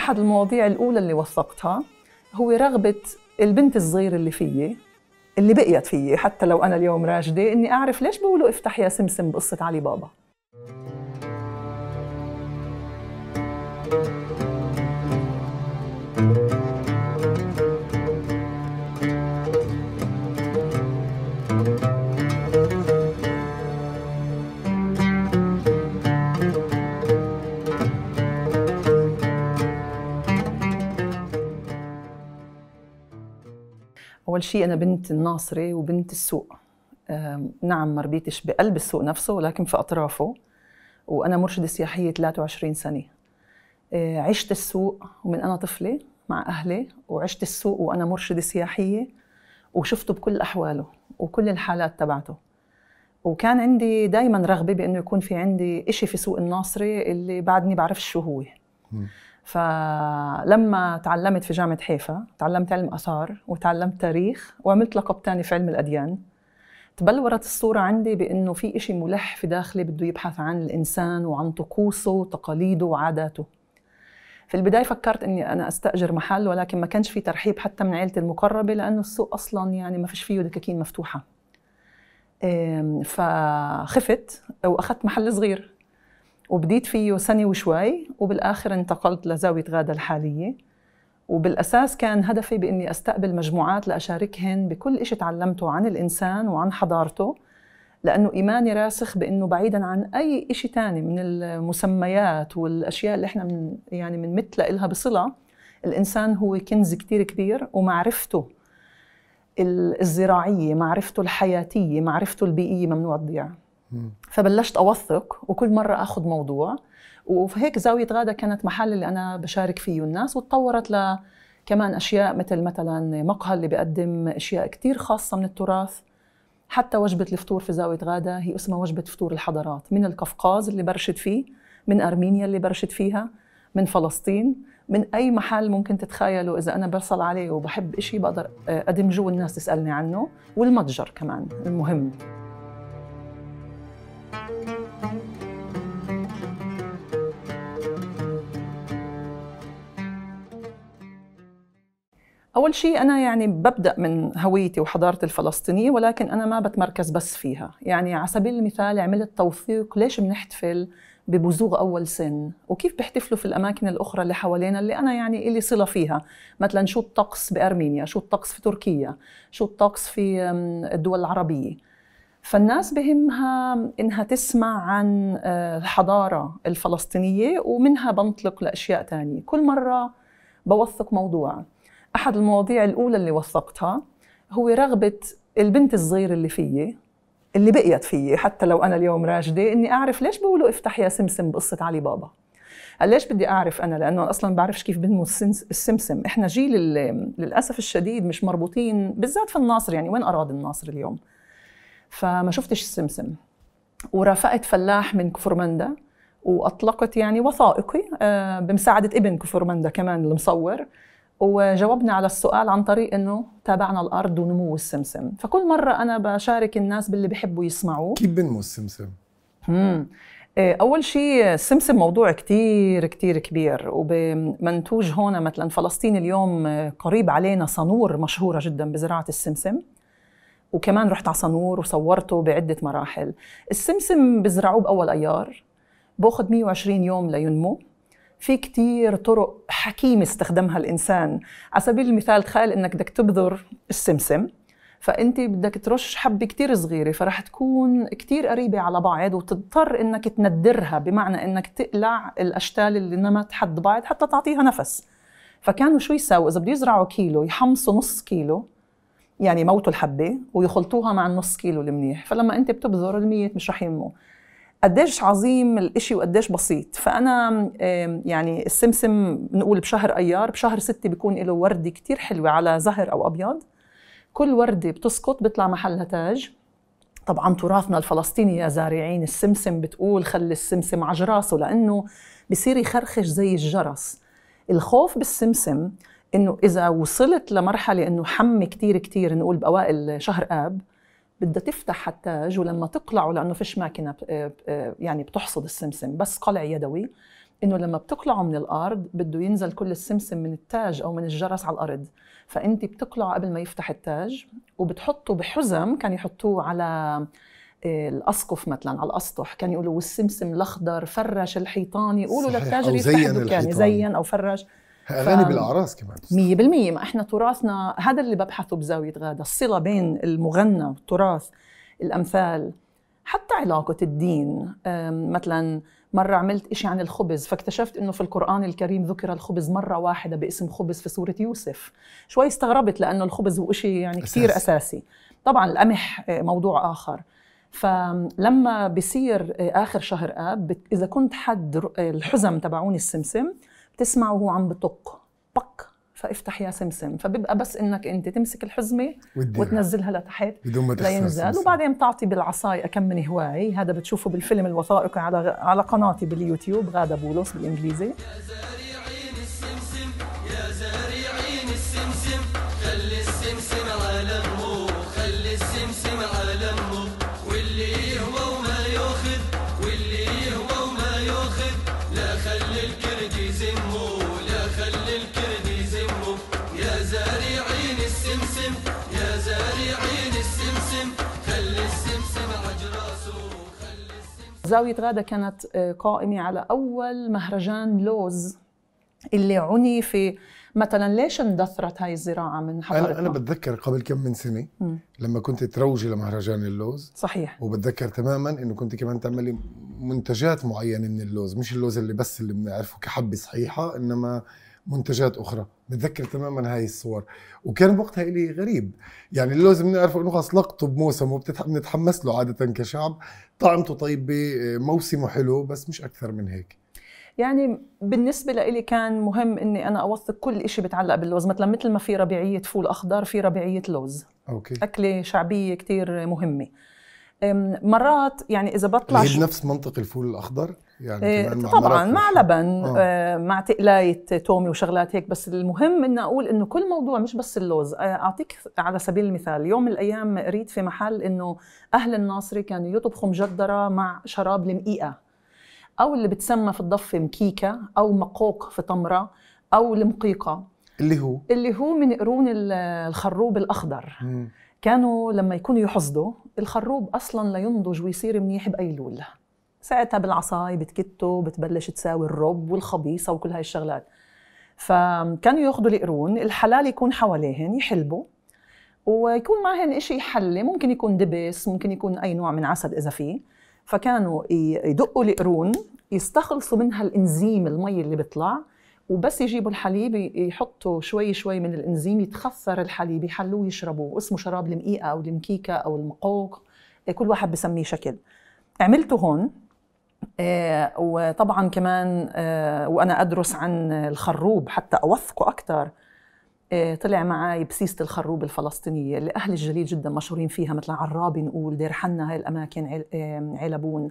احد المواضيع الاولى اللي وثقتها هو رغبه البنت الصغيره اللي فيي اللي بقيت فيي حتى لو انا اليوم راشده اني اعرف ليش بقولوا افتح يا سمسم بقصه علي بابا أول شيء أنا بنت الناصرة وبنت السوق نعم ما ربيتش بقلب السوق نفسه ولكن في أطرافه وأنا مرشدة سياحية 23 سنة آه، عشت السوق ومن أنا طفلة مع أهلي وعشت السوق وأنا مرشدة سياحية وشفته بكل أحواله وكل الحالات تبعته وكان عندي دايما رغبة بأنه يكون في عندي إشي في سوق الناصرة اللي بعدني بعرف شو هو فلما تعلمت في جامعة حيفا تعلمت علم آثار وتعلمت تاريخ وعملت لقب تاني في علم الأديان تبلورت الصورة عندي بأنه في إشي ملح في داخلي بده يبحث عن الإنسان وعن طقوسه وتقاليده وعاداته في البداية فكرت أني أنا أستأجر محل ولكن ما كانش في ترحيب حتى من عيلتي المقربة لأنه السوق أصلا يعني ما فيش فيه دكاكين مفتوحة فخفت وأخذت محل صغير وبديت فيه سنة وشوي وبالآخر انتقلت لزاوية غادة الحالية وبالأساس كان هدفي بإني أستقبل مجموعات لأشاركهن بكل إشي تعلمته عن الإنسان وعن حضارته لأنه إيماني راسخ بإنه بعيدا عن أي إشي تاني من المسميات والأشياء اللي إحنا من يعني من متلة إلها بصلة الإنسان هو كنز كتير كبير ومعرفته الزراعية معرفته الحياتية معرفته البيئية ممنوع تضيع فبلشت اوثق وكل مره اخذ موضوع وهيك زاويه غاده كانت محل اللي انا بشارك فيه الناس وتطورت ل كمان اشياء مثل مثلا مقهى اللي بيقدم اشياء كثير خاصه من التراث حتى وجبه الفطور في زاويه غاده هي اسمها وجبه فطور الحضارات من القفقاز اللي برشد فيه من ارمينيا اللي برشد فيها من فلسطين من اي محل ممكن تتخيلوا اذا انا برصل عليه وبحب إشي بقدر ادمجه والناس تسالني عنه والمتجر كمان المهم أول شيء أنا يعني ببدأ من هويتي وحضارتي الفلسطينية ولكن أنا ما بتمركز بس فيها يعني على سبيل المثال عملت توثيق ليش بنحتفل ببزوغ أول سن وكيف بيحتفلوا في الأماكن الأخرى اللي حوالينا اللي أنا يعني إلي صلة فيها مثلا شو الطقس بأرمينيا شو الطقس في تركيا شو الطقس في الدول العربية فالناس بهمها انها تسمع عن آه، الحضاره الفلسطينيه ومنها بنطلق لاشياء ثانيه، كل مره بوثق موضوع. احد المواضيع الاولى اللي وثقتها هو رغبه البنت الصغيره اللي فيي اللي بقيت فيي حتى لو انا اليوم راشده اني اعرف ليش بيقولوا افتح يا سمسم بقصه علي بابا. ليش بدي اعرف انا لانه اصلا بعرفش كيف بنمو السمسم احنا جيل للاسف الشديد مش مربوطين بالذات في الناصر يعني وين اراضي الناصر اليوم فما شفتش السمسم ورافقت فلاح من كفر مندا واطلقت يعني وثائقي آه، بمساعده ابن كفر مندا كمان المصور وجاوبنا على السؤال عن طريق انه تابعنا الارض ونمو السمسم فكل مره انا بشارك الناس باللي بحبوا يسمعوه كيف بنمو السمسم امم اول شيء السمسم موضوع كثير كثير كبير وبمنتوج هون مثلا فلسطين اليوم قريب علينا صنور مشهوره جدا بزراعه السمسم وكمان رحت على صنور وصورته بعدة مراحل السمسم بزرعوه بأول أيار باخذ 120 يوم لينمو في كتير طرق حكيمة استخدمها الإنسان على سبيل المثال تخيل إنك بدك تبذر السمسم فأنت بدك ترش حبة كتير صغيرة فرح تكون كتير قريبة على بعض وتضطر إنك تندرها بمعنى إنك تقلع الأشتال اللي نمت حد بعض حتى تعطيها نفس فكانوا شو يساووا إذا بده يزرعوا كيلو يحمصوا نص كيلو يعني موتوا الحبه ويخلطوها مع النص كيلو المنيح فلما انت بتبذر الميت مش رح ينمو قديش عظيم الإشي وقديش بسيط فأنا يعني السمسم نقول بشهر أيار بشهر ستة بيكون له وردة كتير حلوة على زهر أو أبيض كل وردة بتسقط بيطلع محلها تاج طبعا تراثنا الفلسطيني يا زارعين السمسم بتقول خلي السمسم عجراسه لأنه بصير يخرخش زي الجرس الخوف بالسمسم انه اذا وصلت لمرحله انه حم كتير كتير نقول باوائل شهر اب بدها تفتح التاج ولما تقلعه لانه فيش ماكينه آه، آه، يعني بتحصد السمسم بس قلع يدوي انه لما بتقلعه من الارض بده ينزل كل السمسم من التاج او من الجرس على الارض فانت بتقلعه قبل ما يفتح التاج وبتحطه بحزم كان يحطوه على آه، الاسقف مثلا على الاسطح كان يقولوا والسمسم الاخضر فرش الحيطان يقولوا للتاجر يفتح دكان زين او فرش اغاني ف... بالاعراس كمان 100% ما احنا تراثنا هذا اللي ببحثه بزاويه غاده الصله بين المغنى والتراث الامثال حتى علاقه الدين مثلا مره عملت إشي عن الخبز فاكتشفت انه في القران الكريم ذكر الخبز مره واحده باسم خبز في سوره يوسف شوي استغربت لانه الخبز هو إشي يعني أساس. كثير اساسي طبعا القمح آه، موضوع اخر فلما بصير آه، اخر شهر اب اذا كنت حد آه، الحزم تبعوني السمسم بتسمع وهو عم بطق بق فافتح يا سمسم فبيبقى بس انك انت تمسك الحزمه وديها. وتنزلها لتحت بدون ما لينزل وبعدين بتعطي بالعصاي كم من هواي هذا بتشوفه بالفيلم الوثائقي على على قناتي باليوتيوب غاده بولوس بالانجليزي زاوية غادة كانت آه، قائمة على أول مهرجان لوز اللي عني في مثلا ليش اندثرت هاي الزراعه من حضرتك؟ انا انا بتذكر قبل كم من سنه لما كنت تروجي لمهرجان اللوز صحيح وبتذكر تماما انه كنت كمان تعملي منتجات معينه من اللوز مش اللوز اللي بس اللي بنعرفه كحبه صحيحه انما منتجات اخرى بتذكر تماما هاي الصور وكان وقتها إلي غريب يعني لازم نعرف انه خلص لقطه بموسمه بنتحمس له عاده كشعب طعمته طيبه آه، موسمه حلو بس مش اكثر من هيك يعني بالنسبة لإلي كان مهم إني أنا أوثق كل إشي بتعلق باللوز مثلا مثل ما في ربيعية فول أخضر في ربيعية لوز أوكي أكلة شعبية كتير مهمة مرات يعني إذا بطلع هي بنفس منطق الفول الأخضر؟ يعني إيه، طبعا مع لبن آه. آه. مع تقلايه تومي وشغلات هيك بس المهم اني اقول انه كل موضوع مش بس اللوز آه، اعطيك على سبيل المثال يوم من الايام قريت في محل انه اهل الناصري كانوا يطبخوا مجدره مع شراب المقيقه او اللي بتسمى في الضفه مكيكه او مقوق في طمره او المقيقه اللي هو اللي هو من قرون الخروب الاخضر م. كانوا لما يكونوا يحصدوا الخروب اصلا لينضج ويصير منيح بايلول ساعتها بالعصاي بتكتو بتبلش تساوي الرب والخبيصه وكل هاي الشغلات فكانوا ياخذوا القرون الحلال يكون حواليهن يحلبوا ويكون معهن شيء يحلي ممكن يكون دبس ممكن يكون اي نوع من عسل اذا فيه فكانوا يدقوا القرون يستخلصوا منها الانزيم المي اللي بيطلع وبس يجيبوا الحليب يحطوا شوي شوي من الانزيم يتخثر الحليب يحلوه يشربوه اسمه شراب المقيقه او المكيكه او المقوق كل واحد بسميه شكل عملته هون آه، وطبعا كمان آه، وانا ادرس عن الخروب حتى اوثقه اكثر آه، طلع معي بسيسة الخروب الفلسطينية اللي أهل الجليل جدا مشهورين فيها مثل عرابي نقول دير حنا هاي الأماكن علبون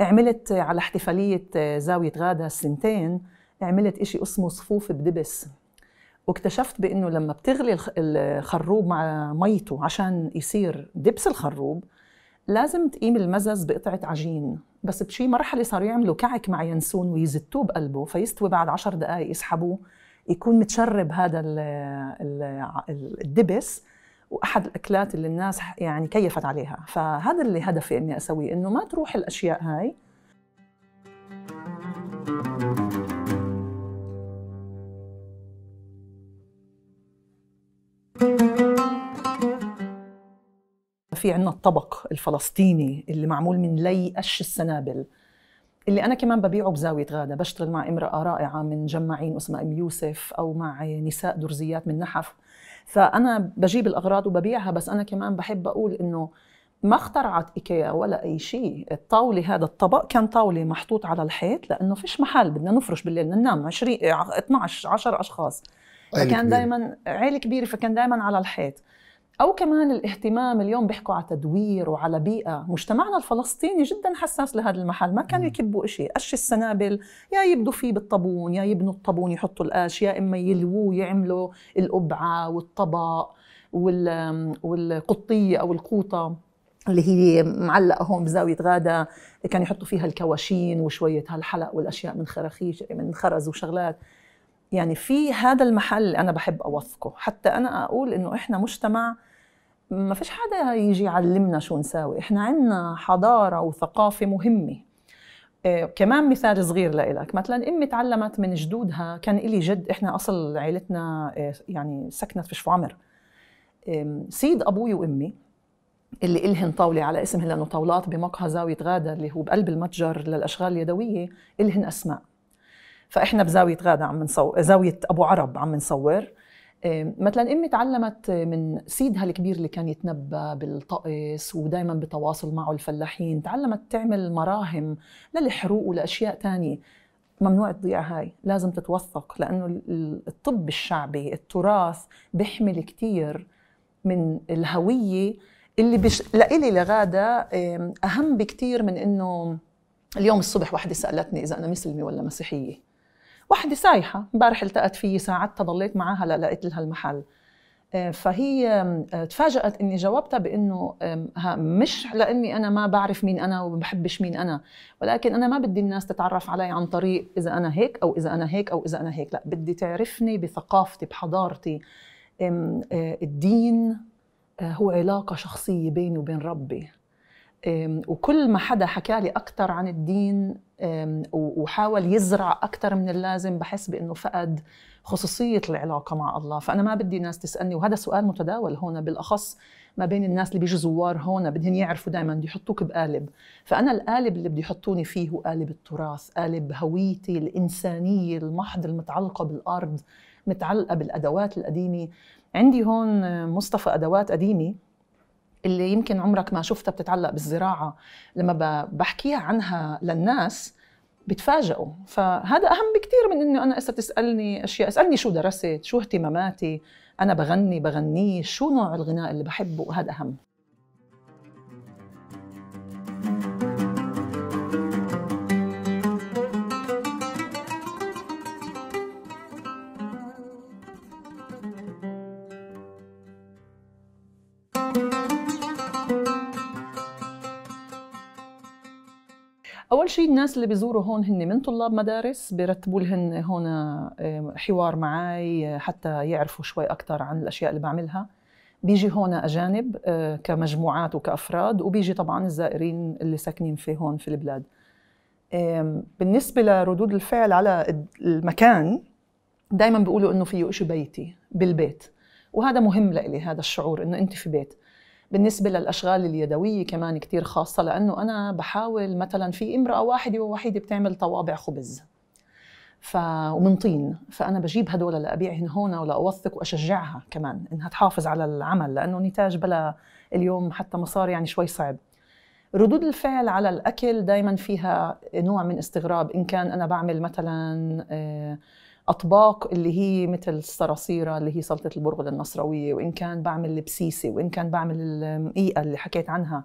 عملت على احتفالية زاوية غادة سنتين عملت إشي اسمه صفوف بدبس واكتشفت بأنه لما بتغلي الخروب مع ميته عشان يصير دبس الخروب لازم تقيم المزز بقطعة عجين بس بشي مرحلة صاروا يعملوا كعك مع ينسون ويزتوه بقلبه فيستوي بعد عشر دقائق يسحبوه يكون متشرب هذا الدبس واحد الاكلات اللي الناس يعني كيفت عليها فهذا اللي هدفي اني اسويه انه ما تروح الاشياء هاي في عندنا الطبق الفلسطيني اللي معمول من لي قش السنابل اللي انا كمان ببيعه بزاويه غاده بشتغل مع امراه رائعه من جمعين اسمها ام يوسف او مع نساء درزيات من نحف فانا بجيب الاغراض وببيعها بس انا كمان بحب اقول انه ما اخترعت ايكيا ولا اي شيء الطاوله هذا الطبق كان طاوله محطوط على الحيط لانه فيش محل بدنا نفرش بالليل بدنا ننام 20 12 10 اشخاص فكان دائما عيله كبيره فكان دائما على الحيط او كمان الاهتمام اليوم بيحكوا على تدوير وعلى بيئه مجتمعنا الفلسطيني جدا حساس لهذا المحل ما كانوا يكبوا شيء قش السنابل يا يبدوا فيه بالطابون يا يبنوا الطابون يحطوا القاش يا اما يلووه يعملوا القبعه والطبق والقطيه او القوطه اللي هي معلقه هون بزاويه غاده كانوا يحطوا فيها الكواشين وشويه هالحلق والاشياء من خراخيش يعني من خرز وشغلات يعني في هذا المحل انا بحب اوثقه حتى انا اقول انه احنا مجتمع ما فيش حدا يجي يعلمنا شو نساوي احنا عندنا حضاره وثقافه مهمه آه، كمان مثال صغير لإلك مثلا امي تعلمت من جدودها كان إلي جد احنا اصل عيلتنا آه، يعني سكنت في شفعمر آه سيد ابوي وامي اللي إلهن طاولة على اسمهن لأنه طاولات بمقهى زاوية غادر اللي هو بقلب المتجر للأشغال اليدوية إلهن أسماء فاحنا بزاويه غاده عم نصور زاويه ابو عرب عم نصور آه، مثلا امي تعلمت من سيدها الكبير اللي كان يتنبى بالطقس ودائما بتواصل معه الفلاحين تعلمت تعمل مراهم للحروق ولاشياء تانية ممنوع تضيع هاي لازم تتوثق لانه الطب الشعبي التراث بيحمل كثير من الهويه اللي بش... لإلي لغاده اهم بكثير من انه اليوم الصبح وحده سالتني اذا انا مسلمه ولا مسيحيه وحده سايحه امبارح التقت فيي ساعدتها ضليت معاها لقيت لها المحل آه، فهي آه، تفاجأت اني جاوبتها بانه مش لاني انا ما بعرف مين انا وما بحبش مين انا ولكن انا ما بدي الناس تتعرف علي عن طريق اذا انا هيك او اذا انا هيك او اذا انا هيك لا بدي تعرفني بثقافتي بحضارتي آه، الدين هو علاقه شخصيه بيني وبين ربي وكل ما حدا حكى لي اكثر عن الدين وحاول يزرع اكثر من اللازم بحس بانه فقد خصوصيه العلاقه مع الله فانا ما بدي ناس تسالني وهذا سؤال متداول هون بالاخص ما بين الناس اللي بيجوا زوار هون بدهم يعرفوا دائما بده يحطوك بقالب فانا القالب اللي بده يحطوني فيه هو قالب التراث قالب هويتي الانسانيه المحض المتعلقه بالارض متعلقه بالادوات القديمه عندي هون مصطفى ادوات قديمه اللي يمكن عمرك ما شفتها بتتعلق بالزراعه لما بحكيها عنها للناس بتفاجئوا فهذا اهم بكثير من انه انا أسا تسالني اشياء اسالني شو درست شو اهتماماتي انا بغني بغني شو نوع الغناء اللي بحبه هذا اهم اول شيء الناس اللي بيزوروا هون هن من طلاب مدارس بيرتبوا لهن هون حوار معي حتى يعرفوا شوي اكثر عن الاشياء اللي بعملها بيجي هون اجانب آه، كمجموعات وكافراد وبيجي طبعا الزائرين اللي ساكنين في هون في البلاد بالنسبه لردود الفعل على المكان دائما بيقولوا انه فيه شيء بيتي بالبيت وهذا مهم لإلي هذا الشعور انه انت في بيت بالنسبه للاشغال اليدويه كمان كثير خاصه لانه انا بحاول مثلا في امراه واحده ووحيده بتعمل طوابع خبز ف ومن طين فانا بجيب هدول لابيعهم هون ولاوثق واشجعها كمان انها تحافظ على العمل لانه نتاج بلا اليوم حتى مصاري يعني شوي صعب ردود الفعل على الاكل دائما فيها نوع من استغراب ان كان انا بعمل مثلا آه، اطباق اللي هي مثل الصراصيره اللي هي سلطه البرغل النصراويه وان كان بعمل البسيسي وان كان بعمل المقيقه اللي حكيت عنها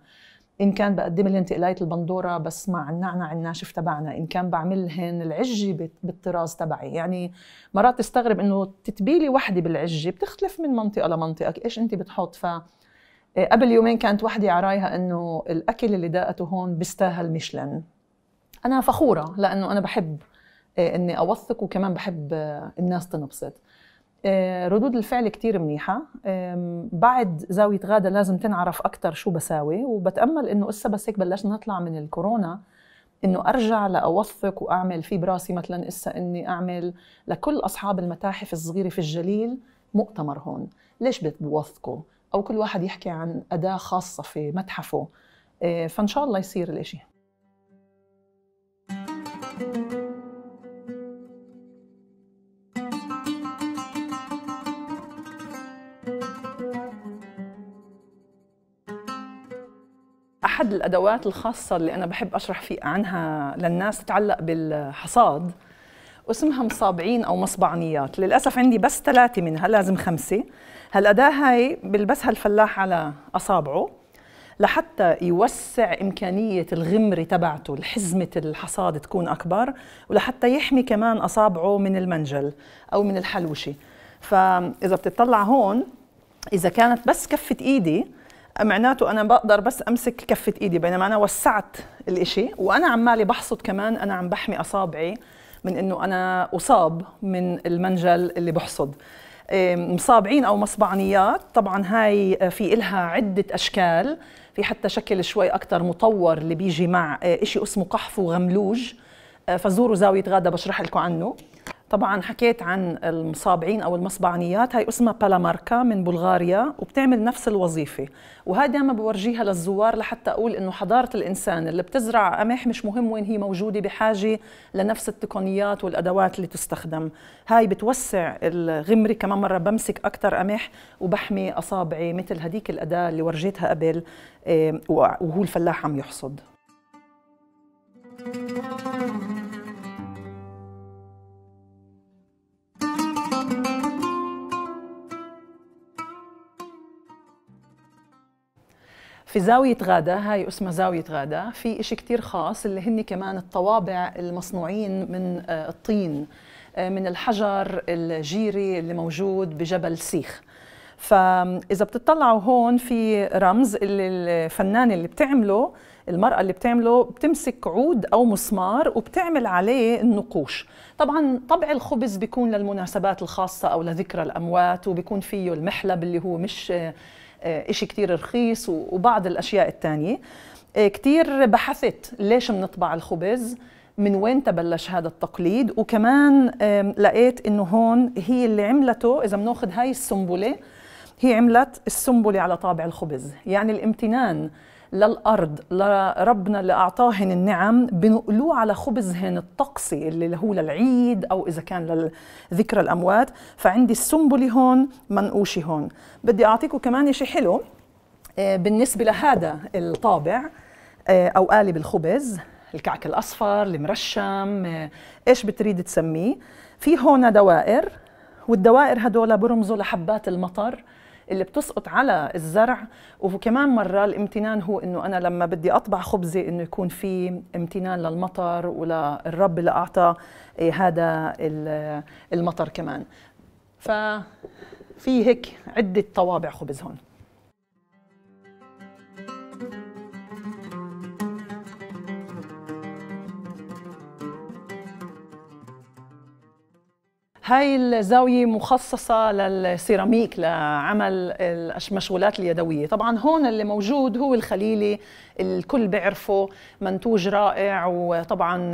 ان كان بقدم لهم تقلايه البندوره بس مع النعنع الناشف تبعنا ان كان بعمل لهم العجه بالطراز تبعي يعني مرات تستغرب انه تتبيلي وحده بالعجه بتختلف من منطقه لمنطقه ايش انت بتحط ف آه، قبل يومين كانت وحده عرايها انه الاكل اللي داقته هون بيستاهل ميشلان انا فخوره لانه انا بحب آه، اني اوثق وكمان بحب آه، الناس تنبسط آه، ردود الفعل كتير منيحة بعد زاوية غادة لازم تنعرف أكتر شو بساوي وبتأمل إنه إسا بس هيك بلشنا نطلع من الكورونا إنه أرجع لأوثق وأعمل في براسي مثلا إسا إني أعمل لكل أصحاب المتاحف الصغيرة في الجليل مؤتمر هون ليش بتوثقوا أو كل واحد يحكي عن أداة خاصة في متحفه فإن شاء الله يصير الإشي thank you احد الادوات الخاصه اللي انا بحب اشرح فيه عنها للناس تتعلق بالحصاد اسمها مصابعين او مصبعنيات للاسف عندي بس ثلاثه منها لازم خمسه هالاداه هاي بلبسها الفلاح على اصابعه لحتى يوسع إمكانية الغمرة تبعته الحزمة الحصاد تكون أكبر ولحتى يحمي كمان أصابعه من المنجل أو من الحلوشة فإذا بتطلع هون إذا كانت بس كفة إيدي معناته انا بقدر بس امسك كفه ايدي بينما انا وسعت الإشي وانا عمالي بحصد كمان انا عم بحمي اصابعي من انه انا اصاب من المنجل اللي بحصد مصابعين او مصبعنيات طبعا هاي في إلها عده اشكال في حتى شكل شوي اكثر مطور اللي بيجي مع إشي اسمه قحف وغملوج أه، فزوروا زاويه غاده بشرح لكم عنه طبعا حكيت عن المصابعين او المصبعنيات هاي اسمها بالاماركا من بلغاريا وبتعمل نفس الوظيفه وهذا دائما بورجيها للزوار لحتى اقول انه حضاره الانسان اللي بتزرع قمح مش مهم وين هي موجوده بحاجه لنفس التقنيات والادوات اللي تستخدم هاي بتوسع الغمري كمان مره بمسك اكثر قمح وبحمي اصابعي مثل هديك الاداه اللي ورجيتها قبل إيه، وهو الفلاح عم يحصد Thank you. في زاوية غادة هاي اسمها زاوية غادة في إشي كتير خاص اللي هن كمان الطوابع المصنوعين من آه، الطين آه، من الحجر الجيري اللي موجود بجبل سيخ فإذا بتطلعوا هون في رمز اللي الفنانة اللي بتعمله المرأة اللي بتعمله بتمسك عود أو مسمار وبتعمل عليه النقوش طبعا طبع الخبز بيكون للمناسبات الخاصة أو لذكرى الأموات وبيكون فيه المحلب اللي هو مش آه، آه، إشي كتير رخيص وبعض الأشياء الثانية آه، كتير بحثت ليش بنطبع الخبز من وين تبلش هذا التقليد وكمان لقيت انه هون هي اللي عملته اذا بناخذ هاي السنبله هي عملت السنبله على طابع الخبز يعني الامتنان للارض لربنا اللي اعطاهن النعم بنقلوه على خبزهن الطقسي اللي هو للعيد او اذا كان لذكرى الاموات فعندي السنبلي هون منقوشي هون بدي اعطيكم كمان شيء حلو آه، بالنسبه لهذا الطابع آه، او قالب الخبز الكعك الاصفر المرشم آه، ايش بتريد تسميه في هون دوائر والدوائر هدول برمزوا لحبات المطر اللي بتسقط على الزرع وكمان مرة الامتنان هو انه انا لما بدي اطبع خبزة انه يكون في امتنان للمطر وللرب اللي اعطى إيه، هذا المطر كمان ففي هيك عدة طوابع خبز هون هاي الزاوية مخصصة للسيراميك لعمل المشغولات اليدوية طبعا هون اللي موجود هو الخليلي الكل بيعرفه منتوج رائع وطبعا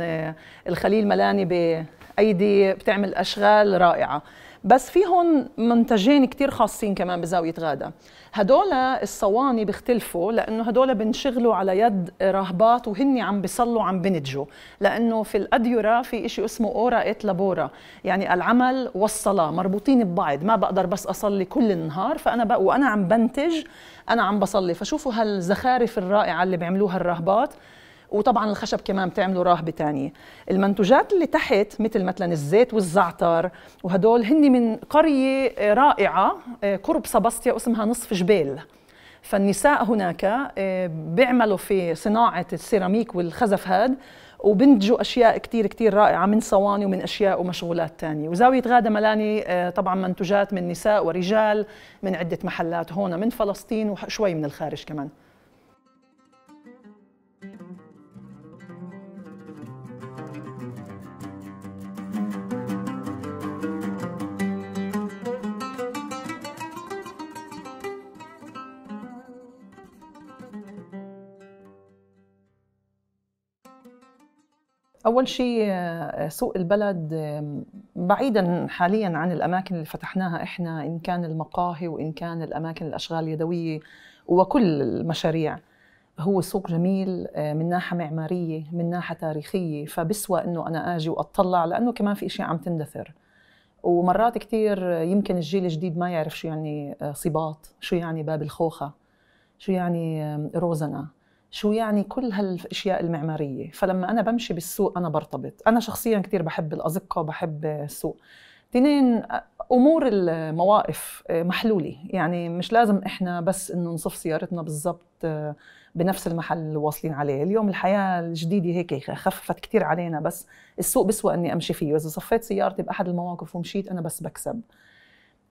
الخليل ملاني بأيدي بتعمل أشغال رائعة بس فيهم منتجين كتير خاصين كمان بزاوية غادة هدول الصواني بيختلفوا لأنه هدول بنشغلوا على يد راهبات وهن عم بيصلوا عم بنتجوا لأنه في الأديرة في إشي اسمه أورا إت لابورا يعني العمل والصلاة مربوطين ببعض ما بقدر بس أصلي كل النهار فأنا بق... وأنا عم بنتج أنا عم بصلي فشوفوا هالزخارف الرائعة اللي بيعملوها الراهبات وطبعا الخشب كمان بتعملوا راهبه ثانيه المنتوجات اللي تحت مثل مثلا الزيت والزعتر وهدول هن من قريه رائعه قرب آه، سباستيا اسمها نصف جبال فالنساء هناك آه، بيعملوا في صناعه السيراميك والخزف هذا وبنتجوا اشياء كثير كثير رائعه من صواني ومن اشياء ومشغولات ثانيه وزاويه غاده ملاني آه، طبعا منتوجات من نساء ورجال من عده محلات هون من فلسطين وشوي من الخارج كمان اول شيء آه، سوق البلد بعيدا حاليا عن الاماكن اللي فتحناها احنا ان كان المقاهي وان كان الاماكن الاشغال اليدويه وكل المشاريع هو سوق جميل آه، من ناحيه معماريه من ناحيه تاريخيه فبسوى انه انا اجي واطلع لانه كمان في اشياء عم تندثر ومرات كثير آه، يمكن الجيل الجديد ما يعرف شو يعني صباط شو يعني باب الخوخه شو يعني روزنا شو يعني كل هالاشياء المعماريه فلما انا بمشي بالسوق انا برتبط انا شخصيا كثير بحب الازقه وبحب السوق تنين امور المواقف محلوله يعني مش لازم احنا بس انه نصف سيارتنا بالضبط بنفس المحل اللي واصلين عليه اليوم الحياه الجديده هيك خففت كثير علينا بس السوق بسوى اني امشي فيه واذا صفيت سيارتي باحد المواقف ومشيت انا بس بكسب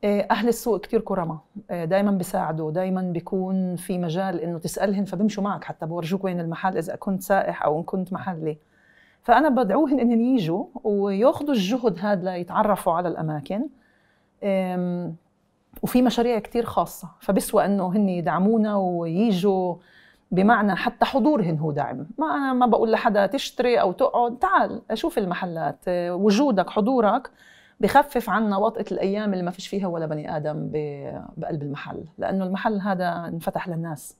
آه، اهل السوق كثير كرماء آه، دائما بيساعدوا دائما بيكون في مجال انه تسالهم فبمشوا معك حتى بورجوك وين المحل اذا كنت سائح او ان كنت محلي فانا بدعوهم انهم يجوا وياخذوا الجهد هذا ليتعرفوا على الاماكن وفي مشاريع كثير خاصه فبسوى انه هن يدعمونا ويجوا بمعنى حتى حضورهم هو دعم ما انا ما بقول لحدا تشتري او تقعد تعال شوف المحلات آه، وجودك حضورك بخفف عنا وطئه الايام اللي ما فيش فيها ولا بني ادم بقلب المحل لانه المحل هذا انفتح للناس